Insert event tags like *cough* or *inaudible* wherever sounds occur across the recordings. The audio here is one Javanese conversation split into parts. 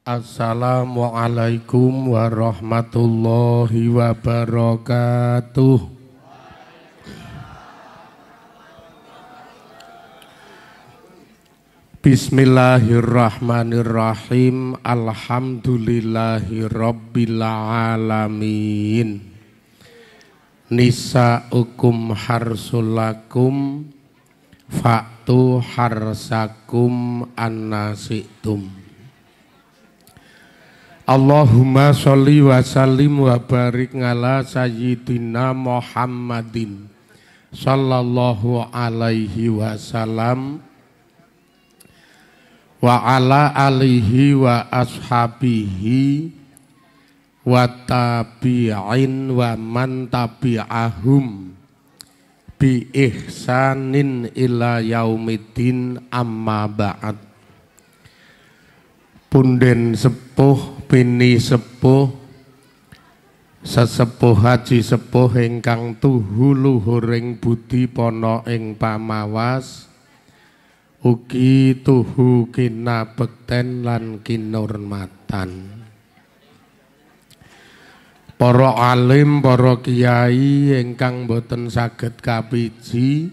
Assalamualaikum warahmatullahi wabarakatuh. Bismillahirrahmanirrahim. Alhamdulillahirabbil alamin. Nisaukum harsulakum fa'tu harsakum annasitum. Allahumma sholli wa sallim wa barik ngala sayyidina Muhammadin sallallahu alaihi wasallam wa ala alihi wa ashabihi wa tabi'in wa man tabi'ahum bi ihsanin ila yaumiddin amma ba'd Punden sepuh bini sepuh sesepuh haji sepuh ingkang tuhu luhuring budi pono ing pamawas ugi tuhu kinabekten lan kinurmatan para alim para kiai ingkang boten saged kapiji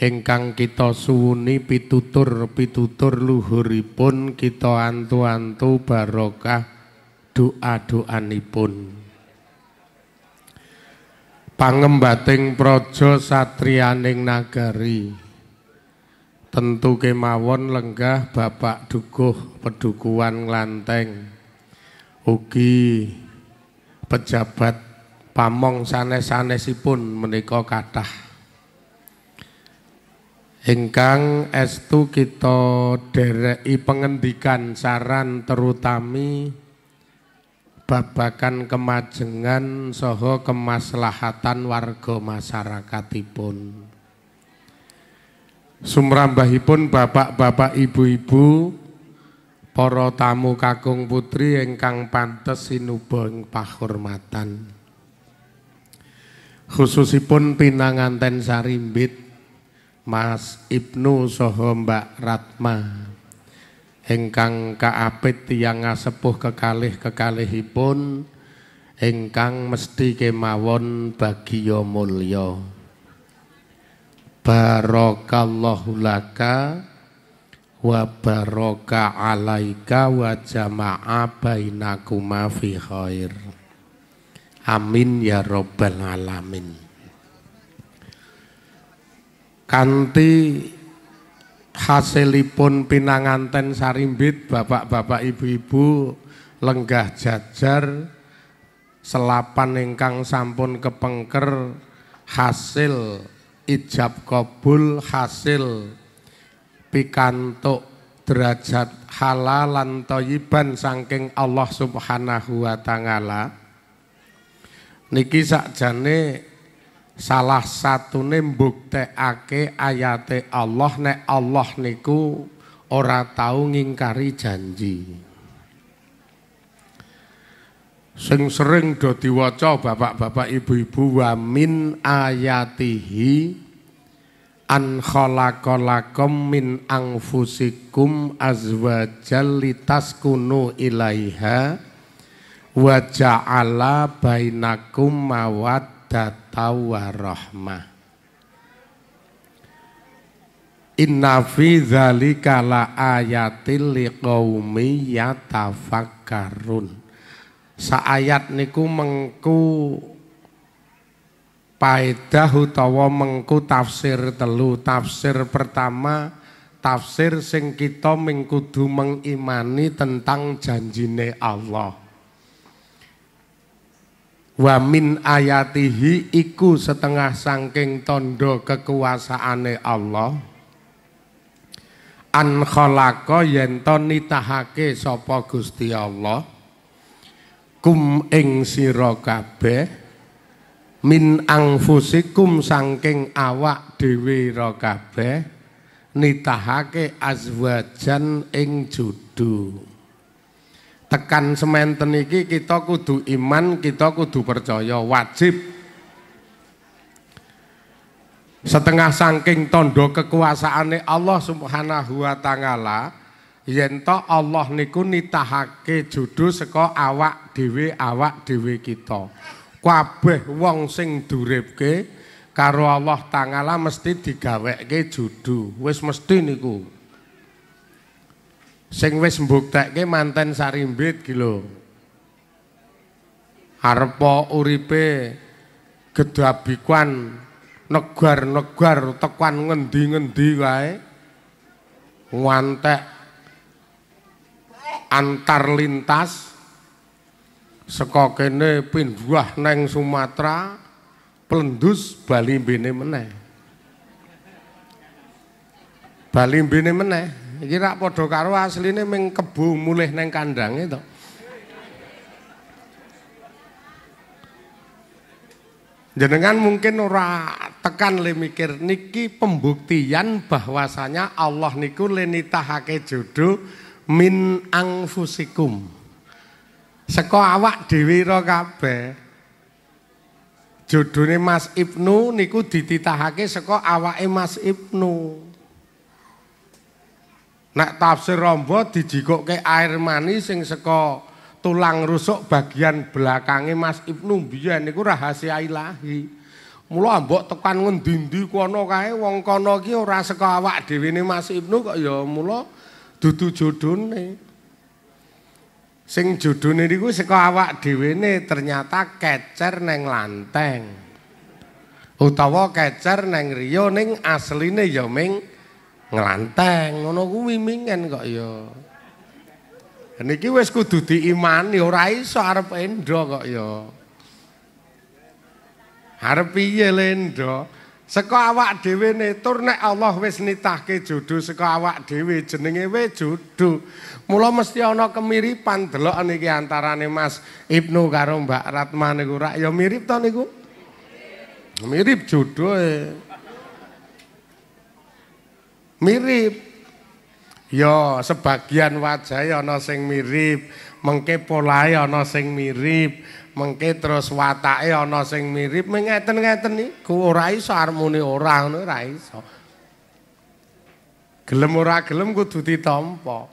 ingkang kita suwuni pitutur-pitutur luhuripun kita antu-antu barokah doa-doanipun. Pangembating Projo Satrianing nagari. Tentu kemawon lenggah Bapak Dukuh Pedukuhan lanteng Ugi pejabat pamong sanes-sanesipun menika kathah Ingkang estu kita derei pengendikan saran terutami babakan kemajengan soho kemaslahatan warga masyarakatipun. Sumrambahipun bapak-bapak ibu-ibu para tamu kakung putri ingkang pantes sinuba pahormatan. Khususipun pinanganten sarimbit Mas Ibnu saha Mbak Ratma engkang kaapit yang ngasepuh kekalih kekalihipun engkang mesti kemawon bagya mulya barakallahu laka wa baroka alaika wa jama'a bainakuma fi khair amin ya Robbal alamin Kanti hasilipun pinanganten sarimbit bapak-bapak ibu-ibu lenggah jajar selapan ingkang sampun kepengker hasil ijab kabul hasil pikantuk derajat halal lan saking Allah Subhanahu wa taala niki sakjane salah nembuk teake ayate Allah nek Allah niku ora tau ngingkari janji. Sing sering do diwaca bapak-bapak ibu-ibu wa min ayatihi an khalaqalakum min anfusikum azwajal litaskunu ilaiha wa ja'ala bainakum mawat ada tawarohmah Inna fi dzalika la ayatil liqaumi yatafakkarun. Saayat niku mengku paedah utawa mengku tafsir telu. Tafsir pertama tafsir sing kita mengkudu mengimani tentang janjine Allah wa min ayatihi iku setengah sangking tondo kekuasaane Allah an khalaqa yen to nitahake sapa Gusti Allah kum ing sira kabeh min angfusikum sangking awak dewi ra kabeh nitahake azwajan ing judhu tekan sementen teniki kita kudu iman, kita kudu percaya, wajib. Setengah sangking tondo kekuasaane Allah Subhanahu wa taala yen Allah niku nitahake judu saka awak dhewe awak dhewe kita. Kabeh wong sing duripke karo Allah taala mesti digawekke judu Wis mesti niku sing wis mbuktekke manten sarimbit ki lho. Arepa uripe gedabikuan negar-negar tekan ngendi-ngendi kae. Ngantek antar lintas saka kene pindah neng Sumatera plendus Bali mbene meneh. Bali mbene meneh. Iki rak padha karo asline ming kebo mulih neng kandang itu. E Jenengan mungkin ora tekan le mikir niki pembuktian bahwasanya Allah niku le nitahake jodoh min angfusikum. Seko awak dhewe ro kabeh. jodone Mas Ibnu niku dititahake seko awak Mas Ibnu. Nek tafsir rombo dijikuk ke air mani sing seko tulang rusuk bagian belakangnya Mas Ibnu Biyan itu rahasia ilahi. Mula ambok tekan ngendindi kono kae wong kono ki ora seko awak dhewe ne Mas Ibnu kok ya mula dudu jodone. Sing jodone niku seko awak dhewe ne ternyata kecer neng lanteng. Utawa kecer neng riyo ning asline ya ming ngelanteng ngono kuwi mingen kok ya niki wis kudu diimani ora iso arep endo kok ya arep piye lendo Seko awak dhewe netur nek Allah wis nitahke jodho seko awak dhewe jenenge we jodho. Mula mesti ana kemiripan delok niki antarane Mas Ibnu karo Mbak Ratma niku rak ya mirip to niku? Mirip jodho e. mirip. Ya, sebagian wajah ana sing mirip, mengke polahe ana sing mirip, mengke terus watake ana sing mirip, ngeten-ngeten iku ora iso armone ora ngono ora iso. Gelem ora gelem kudu ditampa.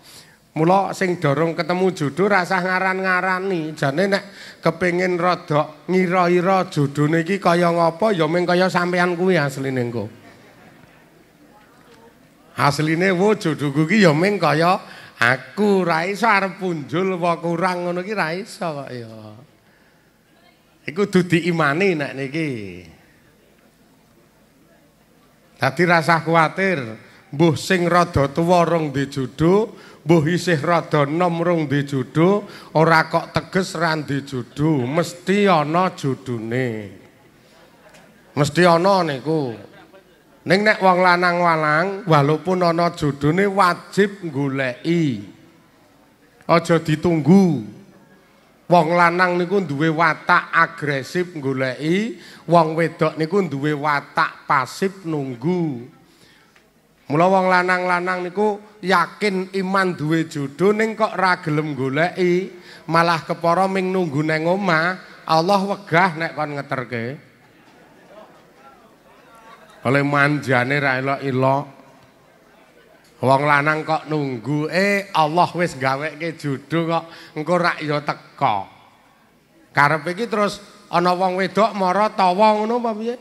Mula sing dorong ketemu judu rasah ngaran-ngarani, jane nek kepengin rada ngira-ira judune iki kaya ngapa ya mung kaya sampean kuwi asline engko. asline wujudku ki ya ming kaya aku ra iso arep punjul wa kurang ngono ki ra iso kok ya iku kudu diimani nek niki dadi rasa kuatir mbuh sing rada tuwa rong dijudu mbuh isih rada nom rong dijudu ora kok teges ra dijudu mesti ana judune mesti ana niku Ning nek wong lanang walang walaupun ana jodone wajib goleki. Aja ditunggu. Wong lanang niku duwe watak agresif goleki, wong wedok niku duwe watak pasif nunggu. Mula wong lanang-lanang niku yakin iman duwe jodho ning kok ra gelem goleki, malah kepara ming nunggu nang omah, Allah wegah nek kon ngeterke. oleh manjane ra elok-elok. Wong lanang kok nunggu, eh Allah wis gaweke judho kok engko ra ya teko. Karep iki terus ana wong wedok mara tawa ngono apa piye?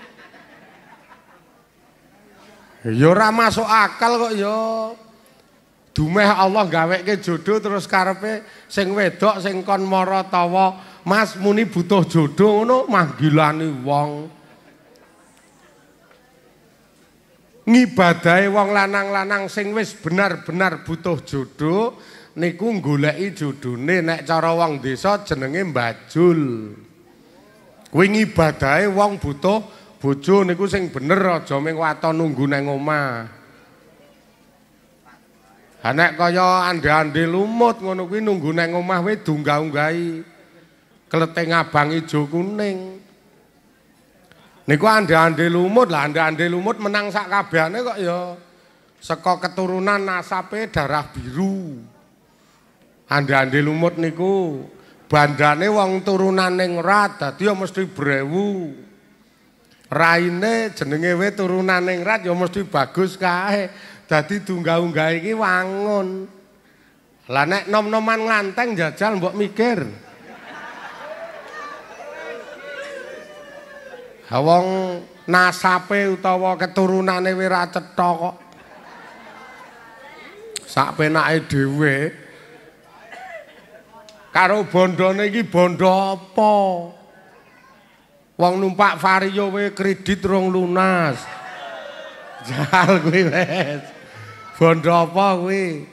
Ya ora masuk akal kok ya. Dumeh Allah gaweke judho terus karepe sing wedok sing kon mara tawa, Mas muni butuh judho ngono manggilani wong. No, ngibadahi wong lanang-lanang sing wis benar-benar butuh jodho niku goleki jodhone nek cara wong desa jenenge mbajul. Kuwi ngibadahi wong butuh bojo niku sing bener aja mung waton nunggu nang omah. Anak kaya ande-ande lumut ngono kuwi nunggu nang omah wae dunggah-unggahi. Kleting abang ijo kuning. Niku ande-ande lumut lah, ande-ande lumut menang sak kabehane kok ya. Seko keturunan nasape darah biru. Ande-ande lumut niku bandane wong turunan ning rat, dadi ya mesti brewu. Raine jenenge we turunan ning rat ya mesti bagus kae. Dadi dungga-unggah iki wangun. Lah nek nom-noman nganteng jajal mbok mikir. wong nasape utawa keturunane wira cetha kok sak penake dhewe karo bondone iki bondo apa wong numpak vario we kredit rong lunas jal kuwi wes bondo apa kuwi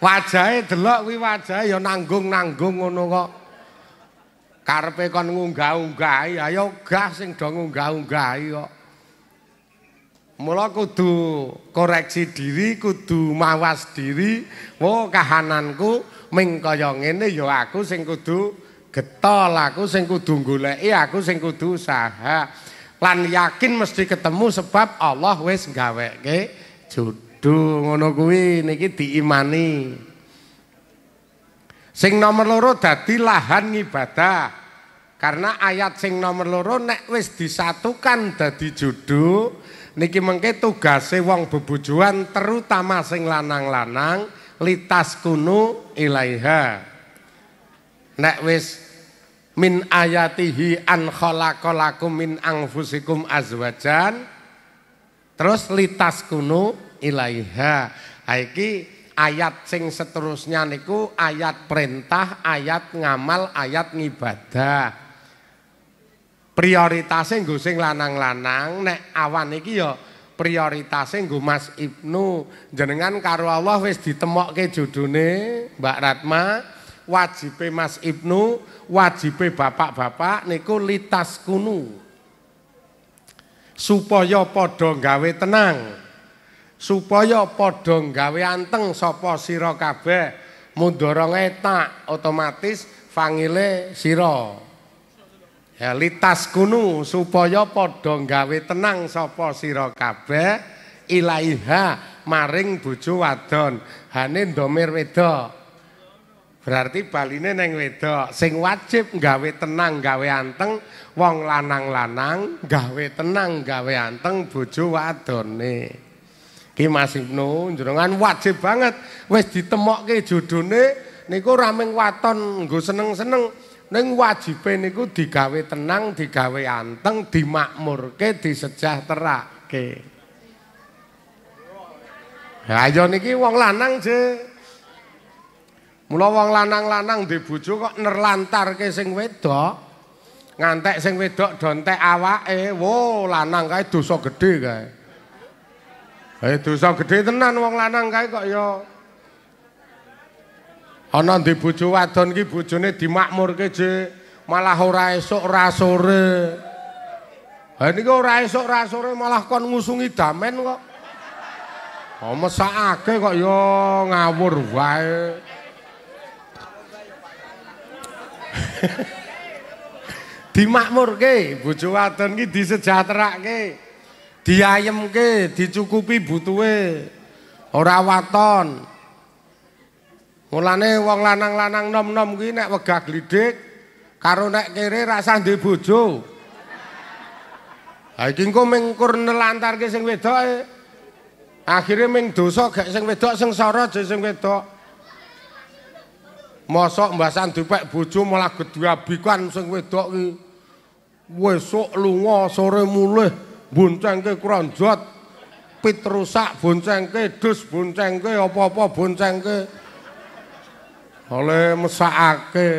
wajahe delok kuwi wajahe ya nanggung-nanggung ngono kok karepe kon ngunggah-unggahi ayo gah sing do ngunggah-unggahi kok mula kudu koreksi diri kudu mawas diri wo kahananku ming kaya ngene ya aku sing kudu getol aku sing kudu goleki aku sing kudu usaha lan yakin mesti ketemu sebab Allah wis gaweke jodoh ngono kuwi niki diimani Sing nomor loro dadi lahan ibadah. Karena ayat sing nomor loro nek wis disatukan dadi judu niki mengke tugase wong bebujuan terutama sing lanang-lanang litas kunu ilaiha. Nek wis min ayatihi an khalaqalakum min anfusikum azwajan terus litas kunu ilaiha. Ha iki ayat sing seterusnya niku ayat perintah, ayat ngamal, ayat ngibadah. Prioritasnya nggo sing lanang-lanang, nek awan iki ya prioritasnya nggo Mas Ibnu. Jenengan karo Allah wis ditemokke jodone, Mbak Ratma. Wajibe Mas Ibnu, wajibe bapak-bapak niku litas kunu. Supaya padha gawe tenang. supaya padha gawe anteng sapa sira kabeh mundara ngetak otomatis fangile sira ya litas kunu supaya padha gawe tenang sapa sira kabeh ilaiha maring bojo wadon hane ndomir wedo berarti baline neng wedo, sing wajib gawe tenang gawe anteng wong lanang-lanang gawe tenang gawe anteng bojo wadone Ki Mas Ibnu njenengan wajib banget wis ditemokke jodone niku ora waton nggo seneng-seneng ning wajibe niku digawe tenang, digawe anteng, dimakmurke, disejahterake. Ha ya niki wong lanang je. Mula wong lanang-lanang di bojo kok nerlantarke sing wedok. Ngantek sing wedok dontek awake, wo lanang kae dosa gedhe kae. Ayo eh, dosa gede tenan wong lanang kae kok ya. Ana ndi bojo wadon iki bojone dimakmurke je malah ora esuk ora sore. Ha niku ora esuk ora sore malah kon ngusungi damen kok. Oh mesakake kok ya ngawur wae. *laughs* dimakmurke bojo wadon iki disejahterake. Di diayemke dicukupi butuhe ora waton mulane wong lanang-lanang nom-nom kuwi nek wegah glidik karo nek kere rasa ndhe bojo ha iki engko mengkur nelantarke sing wedoke akhire ming dosa gak sing wedok sengsara aja sing wedok mosok mbasan dupek bojo malah gedhe abikan sing wedok kuwi wesuk lunga sore mulih buncengke kronjot pit rusak buncengke dus buncengke apa-apa buncengke oleh mesakake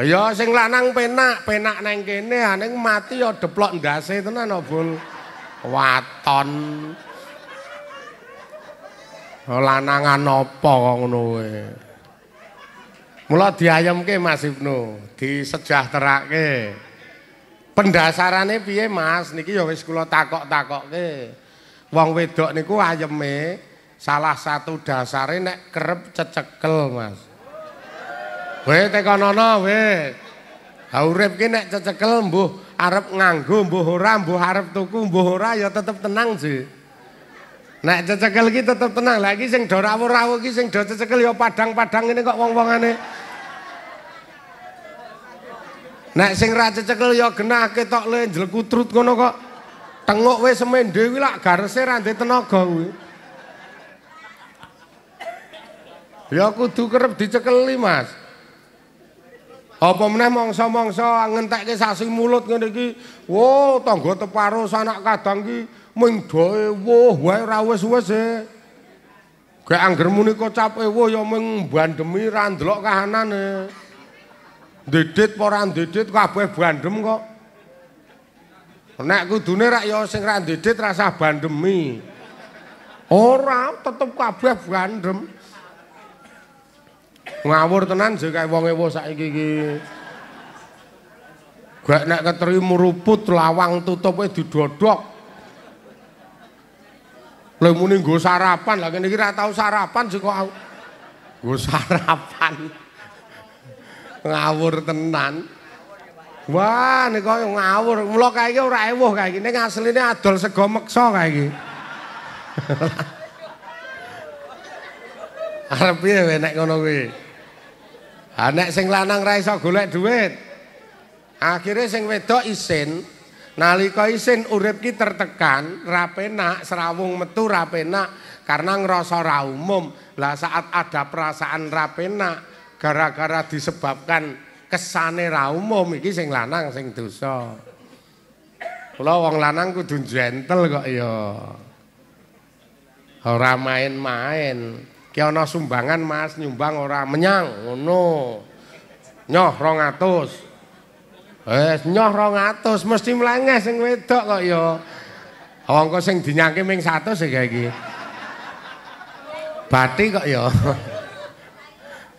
ayo sing lanang penak penak neng kene aning mati ya deplok ndase tenan obul waton lanangan apa kok ngono kowe mula diayemke Mas Ibnu disejahterake no. pendasarane piye Mas niki ya wis kula takok-takokke wong wedok niku ayeme salah satu dasare nek kerep cecekel Mas Weh nono weh Ha urip ki nek cecekel mbuh arep nganggo mbuh ora mbuh arep tuku mbuh ora ya tetep tenang sih Nek cecekel ki tetep tenang lagi sing do rawuh-rawuh ki sing do cecekel ya padang-padang ini kok wong-wongane -wong Nek sing ra cecekel ya genahke tok le njelku trut ngono kok. tengok wis semende kuwi lak garese ra ndek tenaga kuwi. Ya kudu kerep dicekeli, Mas. Apa meneh mongso-mongso ngentekke sasi mulut ngene iki. Wo, tangga teparo sanak kadang ki ming doe wo wae ra wis-wis e. Gek anggermu nika cape wo ya ming bandemi ra ndelok kahanane. Eh. Ndedit apa ora ndedit kabeh bandem kok. Nek kudune rak ya sing ra ndedit rasa bandemi. Ora tetep kabeh bandem. Ngawur tenan jek kae wong ewu saiki iki. Gak nek ketri ruput, lawang tutup wis didodok. Lha muni sarapan lah kene iki ra tau sarapan sik kok aku. Nggo sarapan. Lho, ngawur tenan. Wah, nika ngawur. Mula kae iki ora ewuh kae iki. Ning asline adol sego meksa kae iki. *laughs* Arep piye nek ngono kuwi? Ha nek sing lanang ra iso golek dhuwit. Akhire sing wedok isin, nalika isin urip ki tertekan, rapena serawung metu rapena karena ngrasa ra umum. Lah saat ada perasaan rapena gara-gara disebabkan kesane ra umum iki sing lanang sing dosa. Kula wong lanang kudu gentle kok ya. Ora main-main. Ki ana sumbangan Mas nyumbang ora menyang ngono. Nyoh 200. Wes nyoh 200 mesti mlengeh sing wedok kok ya. Wong kok sing dinyangke ming 100 ya iki. bati kok ya.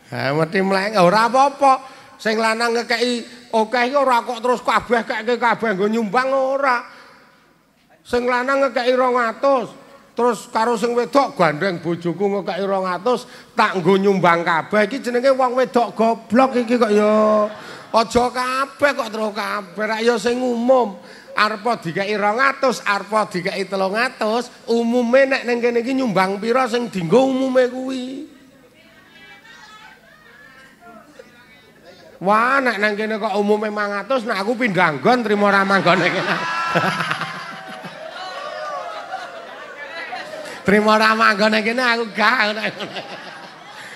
Ha mesti mleng ora apa-apa. Sing lanang ngekeki akeh okay, ora kok terus kabeh kekeke kabeh nggo nyumbang ora. Sing lanang ngekeki 200, terus karo sing wedok gandeng bojoku ngekeki 200 tak nggo nyumbang kabeh. Iki jenenge wong wedok goblok iki kok ya. Aja kabeh kok terus kabeh ra ya sing umum. Arpa dikeki 200, arpa dikeki 300, umume nek ning kene iki nyumbang pira sing dienggo umume kuwi. Wah, nek nang kene kok umume 500, nek aku pindah nggon trimo ra manggone kene. *laughs* trimo ra manggone kene aku gak.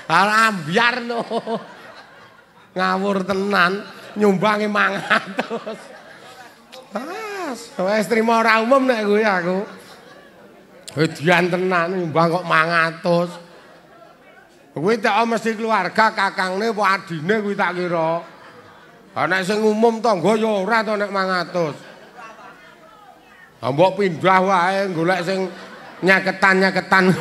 Ora ambyar no. Ngawur tenan nyumbangi 500. Mas, wes trimo ra umum nek kuwi aku. Hedian tenan nyumbang kok 500. Kuwi teko mesti keluarga kakangne po adine kuwi tak kira. Ana sing umum tangga ya ora to nek 100. Ambok pindah wae golek sing nyaketan-nyaketan. *laughs*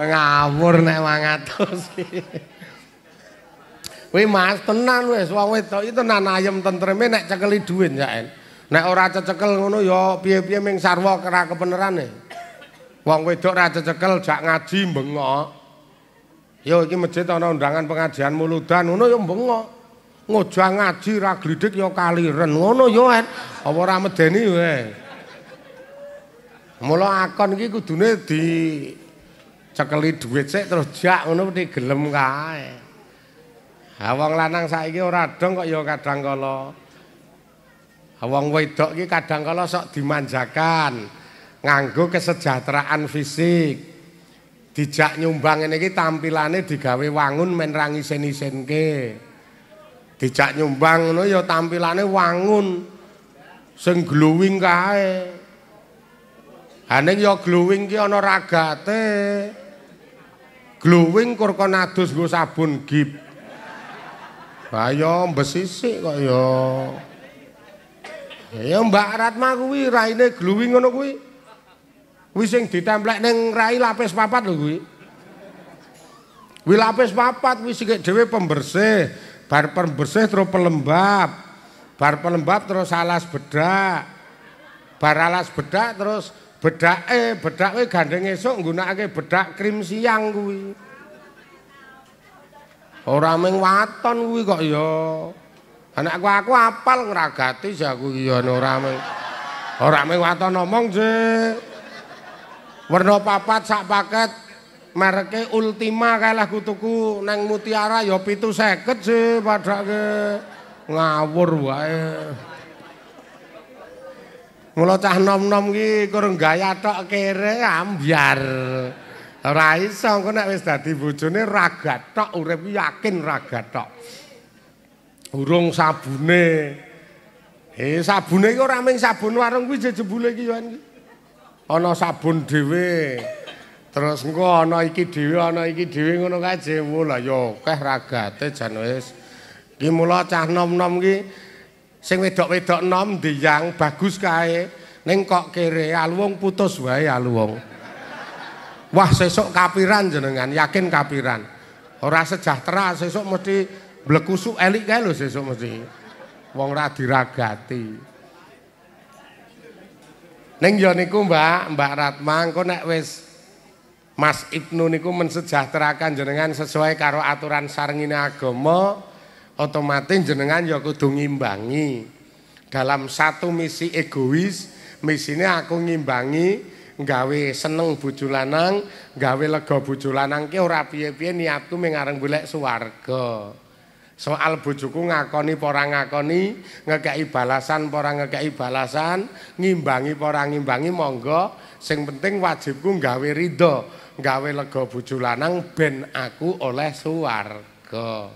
Ngawur nek 100. Kuwi Mas tenan wis wong wedok iki tenan ayem tentreme nek cekeli dhuwit saen. Nek ora cecekel ngono ya piye-piye ming sarwa kera kebenerane. Wong wedok ra cecekel jak ngaji bengok. Ya, iki masjid ana undangan pengajian muludan ngono ya bengok. Ngoja ngaji ra glidik yo kaliren ngono yo apa ora medeni we. Mula akon iki kudune di cekeli dhuwit sik terus jak ngono iki gelem kae. Ha wong lanang saiki ora dong kok ya kadang kala. Wong wedok iki kadang kala sok dimanjakan. nganggo kesejahteraan fisik dijak nyumbang ngene iki tampilane digawe wangun men rangi senisenke dijak nyumbang ngono ya tampilane wangun sing glowing kae aning ya glowing ki ana ragate glowing kurkon adus nggo sabun gip ayo mbesisik kok ya ya Mbak Ratma kuwi raine glowing ngono kuwi Wis sing ditemplek ning rai lapis papat lho kuwi. Wis lapis papat wis sik dhewe pembersih, bar pembersih terus pelembab. Bar pelembab terus alas bedak. Bar alas bedak terus bedake, eh, bedake gandeng esuk nggunakake bedak krim siang kuwi. Ora mung waton kuwi kok ya. Anakku aku apal ngragati sak kuwi ya ora mung. Ora mung waton omong, Cek. Warna papat sak paket mereknya Ultima kalah kutuku neng Mutiara ya pitu seket sih pada ke ngawur wae mulo cah nom nom ki kurang gaya tok kere ambiar rai song kena wis dadi bojone ragat tok urip yakin ragat tok urung sabune eh sabune ki ora mung sabun warung kuwi jebule ki yo ana sabun dhewe. Terus engko ana iki dhewe, ana iki dhewe ngono kae jewu lah ya akeh ragate jan wis. Ki mula cah nom-nom ki sing wedok-wedok nom diyang bagus kae. Ning kok kere aluwung putus wae aluwung. Wah sesuk kapiran jenengan, yakin kapiran. Ora sejahtera sesuk mesti blekusuk elik kae lho sesuk mesti. Wong ra diragati. Neng ya niku Mbak, Mbak Ratma engko nek wis Mas Ibnu niku mensejahterakan jenengan sesuai karo aturan sarngine agama, otomatis jenengan ya kudu ngimbangi. Dalam satu misi egois, misine aku ngimbangi gawe seneng bojo lanang, gawe lega bojo lanang ki ora piye-piye niatku mung areng golek swarga. soal bojoku ngakoni para ngakoni ngekeki balasan para ngekeki balasan ngimbangi para ngimbangi monggo sing penting wajibku nggawe ridho nggawe lega bojo lanang ben aku oleh suwarga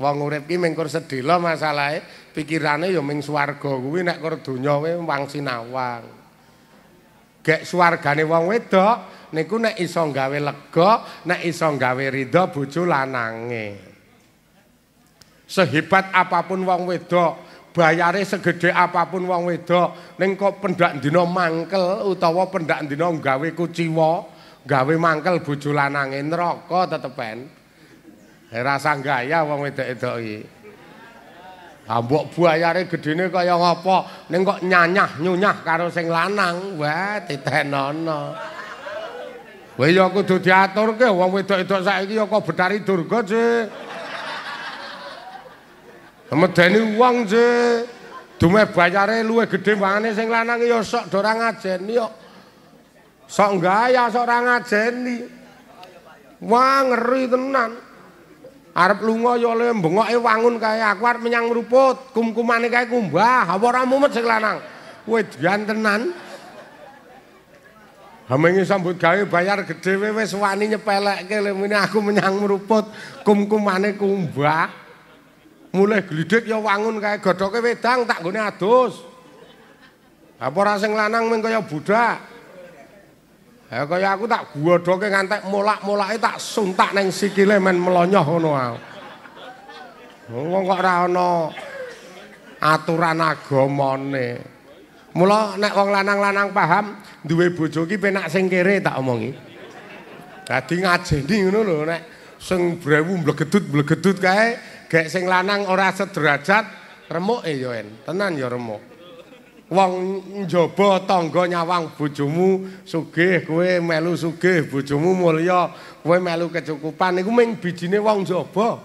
wong urip ki mengkur sedhela masalahe pikirane ya ming suwarga kuwi nek kur donya kuwi wang sinawang gek suwargane wong wedok niku nek iso nggawe lega nek iso nggawe ridho bojo lanange sehebat apapun wong wedok bayare segede apapun wong wedok ning kok pendak dina mangkel utawa pendak dina gawe kuciwa gawe mangkel bojo lanange neraka tetepen rasa gaya wong wedok-wedok iki ambok buayare gedene kaya ngopo ning kok nyanyah nyunyah karo sing lanang wah titenono Wae ya kudu diaturke wong wedok-wedok saiki ya kok bedari durga sih Medeni uang je. Dume bayare luwe gedhe wane sing lanang ya sok dora ngajeni yo. Sok gaya sok ora ngajeni. Wah ngeri tenan. Arep lunga ya le bengoke wangun kae aku arep menyang mruput, kumkumane kae kumbah, apa ora mumet sing lanang. Kuwe dian tenan. Hamengi sambut gawe bayar gedhe wis wani nyepelekke le aku menyang mruput, kumkumane kumbah. mulai glidik ya wangun kaya godhoke wedang tak gone adus. Apa ora sing lanang mung kaya budak. Ya kaya aku tak godhoke ngantek molak-molake tak suntak neng sikile men melonyoh ngono ae. Wong kok ora ana aturan agamane. Mula nek wong lanang-lanang paham duwe bojo ki penak sing kere tak omongi. Dadi ngajeni ngono lho nek sing brewu mblegedut mblegedut kae Gek sing lanang ora sederajat remuk e Tenan yo remuk. Wong njaba tangga nyawang bojomu sugih kowe melu sugih bojomu mulya kowe melu kecukupan niku ming bijine wong njaba.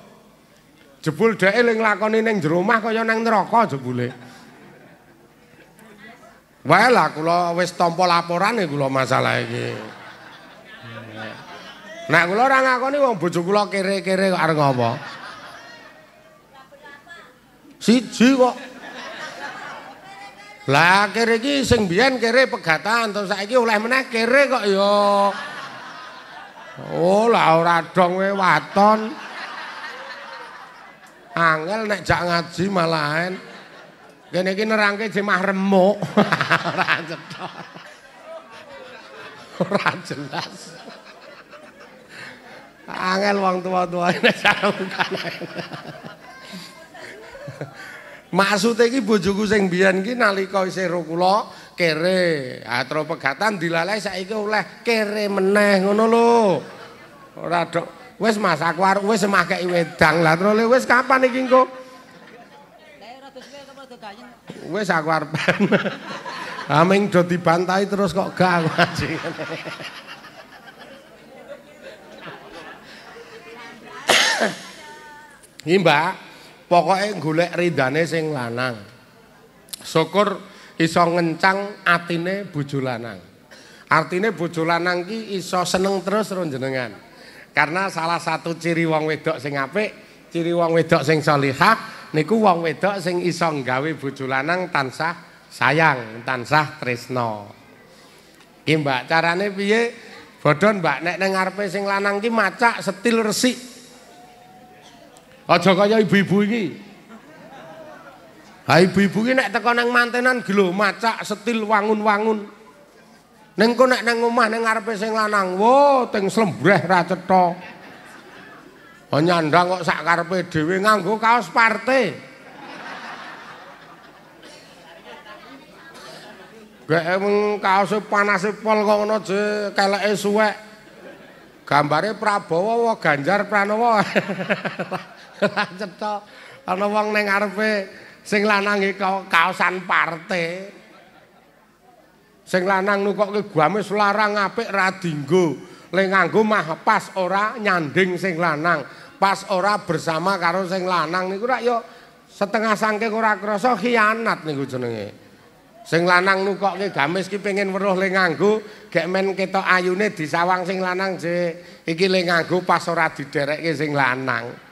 Jebul dheke ling lakone ning jero omah kaya nang neraka jebule. Wae lah kula wis tampa laporane kula masalah iki. Nek nah, kula ora ngakoni wong bojo kere-kere kok -kere, arep ngopo? siji kok lah kere iki sing biyen kere pegatan terus saiki oleh meneh kere kok ya oh lah ora dong we waton angel nek jak ngaji malahan kene iki nerangke jemah remuk *laughs* ora cetok ora jelas angel wong tua-tua ini cara *laughs* bukan Maksud iki bojoku sing biyen iki nalika isih ro kula kere, atro pegatan dilalae saiki oleh kere meneh ngono lho. Ora dok, wis Mas aku arep wis makeki wedang lah terus wis kapan iki engko? Wis aku arep. Aming do dibantai terus kok gak Ini mbak, Pokoknya golek ridane sing lanang. Syukur iso ngencang atine bojo lanang. Artine bojo lanang ki iso seneng terus karo jenengan. Karena salah satu ciri wong wedok sing apik, ciri wong wedok sing salihah niku wong wedok sing iso nggawe bojo lanang tansah sayang, tansah tresno. Ki mbak carane piye? Bodho mbak nek nang sing lanang ki macak setil resik Aja ah, kaya ibu-ibu iki. Ha ibu-ibu iki nek teko nang mantenan glo macak setil wangun-wangun. Ning kok nek nang omah ning ngarepe sing lanang, wo teng slembreh ra cetha. Oh nyandang kok sak karepe dhewe nganggo kaos parte. Gak emang kaos panas pol kok ngono je keleke suwek. Gambare Prabowo wa Ganjar Pranowo. *laughs* cetha ana wong ning arepe sing lanang iki kaosan parte sing lanang nukoke gamis larang apik ra dinggo ling nganggo mah pas ora nyanding sing lanang pas ora bersama karo sing lanang niku rak yo setengah sangke ora krasa khianat niku jenenge sing lanang nukoke gamis ki pengin weruh ling nganggo gek men ketok ayune disawang sing lanang je iki ling nganggo pas ora diderekke sing lanang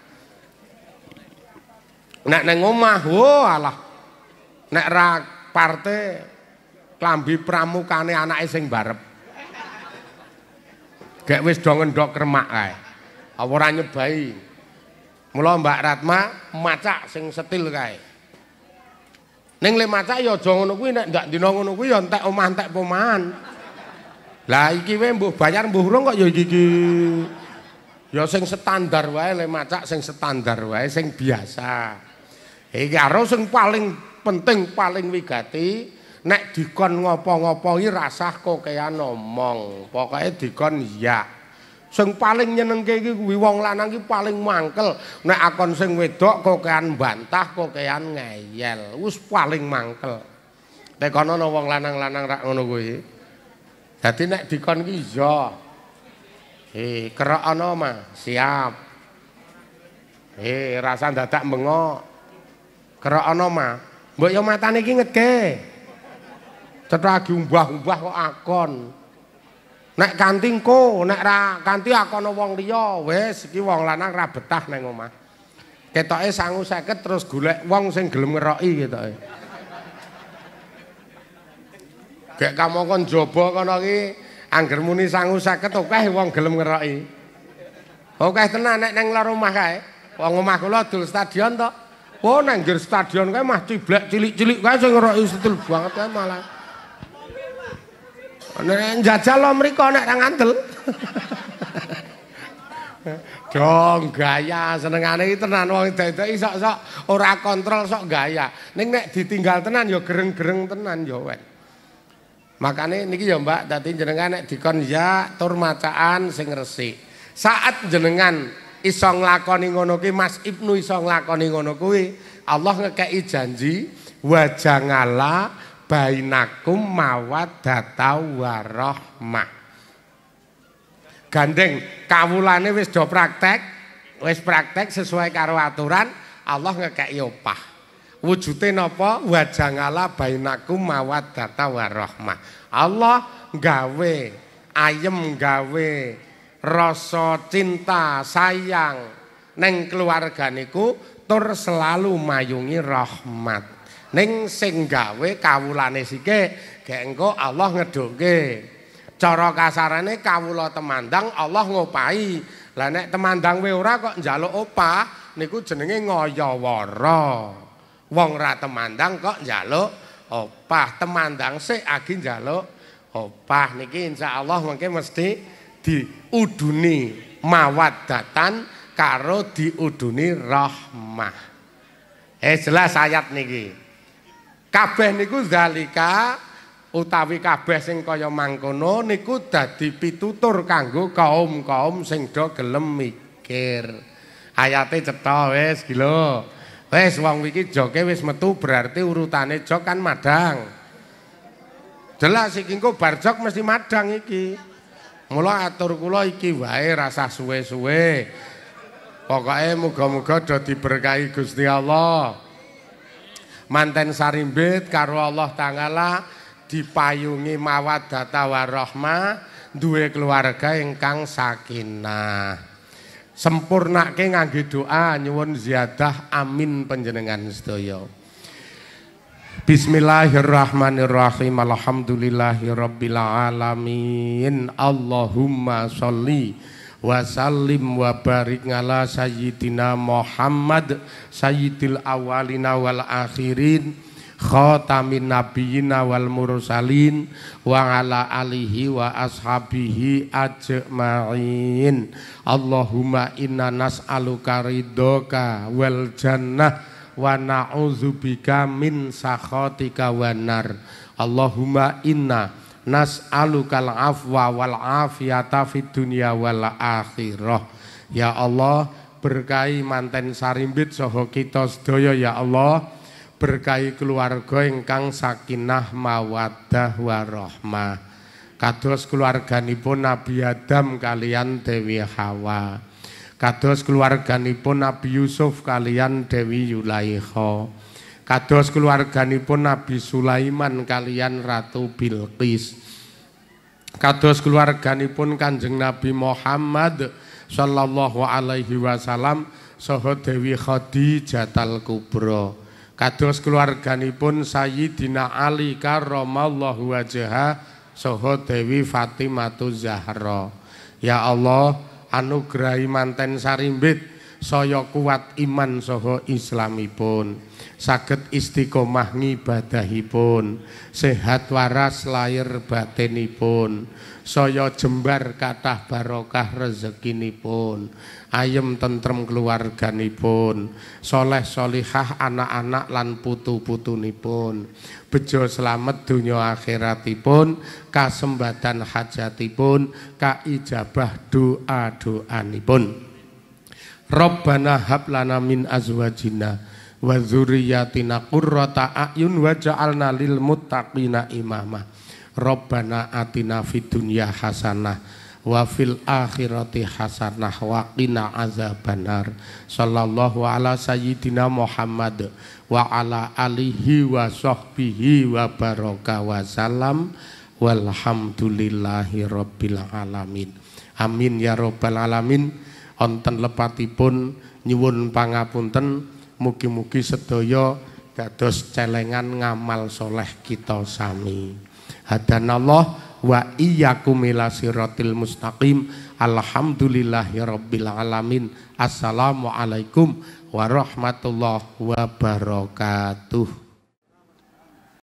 Nek neng omah, wo oh, alah. Nek ra parte klambi pramukane anake sing barep. Gek wis do ngendok kremak kae. Apa ora nyebai. Mula Mbak Ratma macak sing setil kae. Ning le macak, ya aja ngono kuwi nek ndak dina ngono kuwi ya entek omah entek pomahan. Lah iki we mbuh bayar mbuh urung kok ya iki. Ya sing standar wae le macak sing standar wae sing biasa. Iki arep sing paling penting, paling wigati nek dikon ngopo-ngopo iki rasah kokean omong. Pokoke dikon iya. Sing paling nyenengke iki kuwi wong lanang iki paling mangkel. Nek akon sing wedok kokean bantah, kokean ngeyel. Wis paling mangkel. Tekono ana wong lanang-lanang rak ngono kuwi. Dadi nek dikon iki ya. Eh, kerok ana mah, siap. Eh, rasa dadak bengok. Kera ana ma. Mbok yo matane iki ngege. Cetha agi umbah-umbah kok akon. Nek kanti engko, nek ra kanti akon wong liya, wis iki wong lanang ra betah nang omah. Ketoke sangu 50 terus golek wong sing gelem ngeroki ketoke. Gek kamangka njaba kono iki angger muni sangu 50 akeh wong gelem ngeroki. Akeh tenan nek nang lor omah kae. Wong omah kula dul stadion to. Oh neng stadion kae mah ciblek cilik-cilik kae sing ngeroki istil banget kae malah. Nek jajal lo mriko nek nang ngandel. *laughs* Dong gaya senengane iki tenan wong dadi sok-sok ora kontrol sok gaya. Ning nek ditinggal tenan ya gereng-gereng tenan ya wek. Makane niki ya Mbak, dadi jenengan nek dikon ya tur macaan sing resik. Saat jenengan iso nglakoni ngono kuwi Mas Ibnu iso nglakoni ngono kuwi Allah ngekeki janji wa jangala bainakum mawaddata warahmah Gandeng kawulane wis do praktek wis praktek sesuai karo aturan Allah ngekeki opah wujute napa wa jangala bainakum mawaddata warahmah Allah gawe ayem gawe rasa cinta sayang ning keluarga niku tur selalu mayungi rahmat ning sing gawe kawulane sike gengko Allah ngedoke cara kasarane kawula temandang Allah ngopai lah nek temandang we ora kok njaluk opah niku jenenge ngoyawara, wong ra temandang kok njaluk opah temandang sik agi njaluk opah niki insyaallah mengke mesti diuduni mawaddatan karo diuduni rahmah. Eh jelas ayat niki. Kabeh niku zalika utawi kabeh sing kaya mangkono niku dadi pitutur kanggo kaum-kaum sing do gelem mikir. Ayate cetha wis iki lho. Wis wong iki joke wis metu berarti urutane jok kan madang. Jelas iki engko barjok mesti madang iki. Mula atur kula iki wae rasa suwe-suwe. Pokoke muga-muga do diberkahi Gusti Allah. Manten sarimbit karo Allah Taala dipayungi mawaddata warahmah, duwe keluarga ingkang sakinah. Sampurnake ngangge doa nyuwun ziyadah amin panjenengan sedaya. Bismillahirrahmanirrahim Alhamdulillahirabbil Allahumma sholli wa sallim wa barik ala sayyidina Muhammad sayyidil awalina wal akhirin khatamin nabiyina wal mursalin wa ala alihi wa ashabihi ajma'in Allahumma inna nas'aluka ridhoka wal jannah wa na'udzubika min sakhatika wanar. Allahumma inna nas'alukal afwa wal afiyata fid dunya wal akhirah. Ya Allah, berkahi manten sarimbit saha kita sedaya ya Allah. Berkahi keluarga ingkang sakinah mawaddah warahmah. Kados keluarganipun Nabi Adam kalian Dewi Hawa kados keluarganipun Nabi Yusuf kalian Dewi Yulaiho. kados keluarganipun Nabi Sulaiman kalian Ratu Bilqis kados keluarganipun Kanjeng Nabi Muhammad sallallahu alaihi wasallam saha Dewi Khadi Jatal Kubro. kados keluarganipun Sayyidina Ali karramallahu wajha saha Dewi Fatimah Zahra ya Allah anugerahi manten sarimbit saya kuat iman saha islamipun saged istiqomah ngibadahipun sehat waras lahir batinipun saya jembar kathah barokah rezekinipun ayem tentrem keluarganipun soleh solihah anak-anak lan putu putu nipun bejo selamat dunia akhiratipun kasembatan hajatipun kaijabah doa-doanipun Rabbana hab lana min azwajina wa zuriyatina qurrata a'yun waj'alna lil muttaqina imama Rabbana atina fid dunya hasanah wa fil akhirati hasanah wa qina azabannar sallallahu ala sayyidina Muhammad wa ala alihi wa sahbihi wa baraka wa salam walhamdulillahi rabbil alamin amin ya rabbal alamin onten lepatipun nyuwun pangapunten mugi-mugi sedaya dados celengan ngamal soleh kita sami hadanallah wa iyyakum ila siratil mustaqim alhamdulillahirabbil alamin assalamualaikum warahmatullahi wabarakatuh